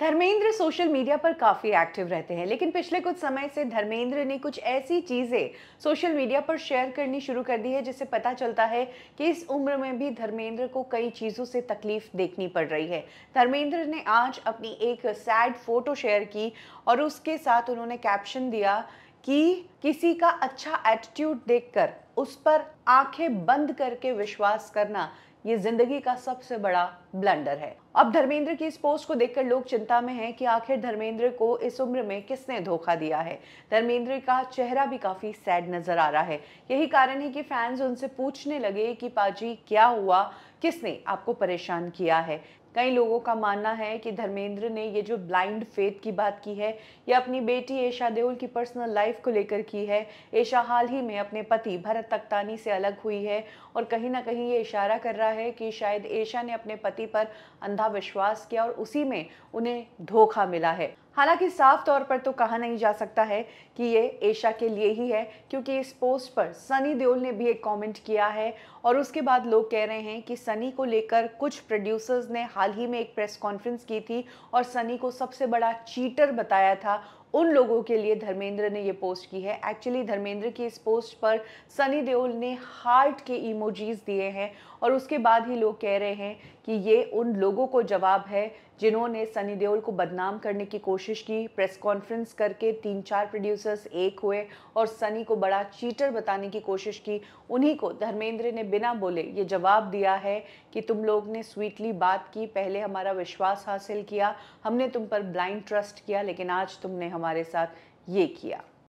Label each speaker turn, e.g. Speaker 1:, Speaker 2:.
Speaker 1: Dharmendra social media पर काफ़ी active रहते हैं लेकिन पिछले कुछ समय से धर्मेंद्र ने कुछ ऐसी चीज़ें सोशल मीडिया पर शेयर करनी शुरू कर दी है जिससे पता चलता है कि इस उम्र में भी धर्मेंद्र को कई चीज़ों से तकलीफ देखनी पड़ रही है धर्मेंद्र ने आज अपनी एक सैड फोटो शेयर की और उसके साथ उन्होंने कैप्शन दिया कि किसी का अच्छा एटीट्यूड देखकर उस पर आंखें बंद करके विश्वास करना ये जिंदगी का सबसे बड़ा ब्लंडर है अब धर्मेंद्र की इस पोस्ट को देखकर लोग चिंता में हैं कि आखिर धर्मेंद्र को इस उम्र में किसने धोखा दिया है धर्मेंद्र का चेहरा भी काफी सैड नजर आ रहा है यही कारण है कि फैंस उनसे पूछने लगे कि पाजी क्या हुआ किसने आपको परेशान किया है कई लोगों का मानना है कि धर्मेंद्र ने ये जो ब्लाइंड फेथ की बात की है या अपनी बेटी ऐशा देओल की पर्सनल लाइफ को लेकर की है ऐशा हाल ही में अपने पति भरत तख्तानी से अलग हुई है और कहीं ना कहीं ये इशारा कर रहा है कि शायद ऐशा ने अपने पति पर अंधा विश्वास किया और उसी में उन्हें धोखा मिला है हालांकि साफ तौर पर तो कहा नहीं जा सकता है कि ये एशा के लिए ही है क्योंकि इस पोस्ट पर सनी देओल ने भी एक कमेंट किया है और उसके बाद लोग कह रहे हैं कि सनी को लेकर कुछ प्रोड्यूसर्स ने हाल ही में एक प्रेस कॉन्फ्रेंस की थी और सनी को सबसे बड़ा चीटर बताया था उन लोगों के लिए धर्मेंद्र ने ये पोस्ट की है एक्चुअली धर्मेंद्र की इस पोस्ट पर सनी देओल ने हार्ट के इमोजीज दिए हैं और उसके बाद ही लोग कह रहे हैं कि ये उन लोगों को जवाब है जिन्होंने सनी देओल को बदनाम करने की कोशिश कोशिश की प्रेस कॉन्फ्रेंस करके तीन चार प्रोड्यूसर्स एक हुए और सनी को बड़ा चीटर बताने की कोशिश की उन्हीं को धर्मेंद्र ने बिना बोले ये जवाब दिया है कि तुम लोग ने स्वीटली बात की पहले हमारा विश्वास हासिल किया हमने तुम पर ब्लाइंड ट्रस्ट किया लेकिन आज तुमने हमारे साथ ये किया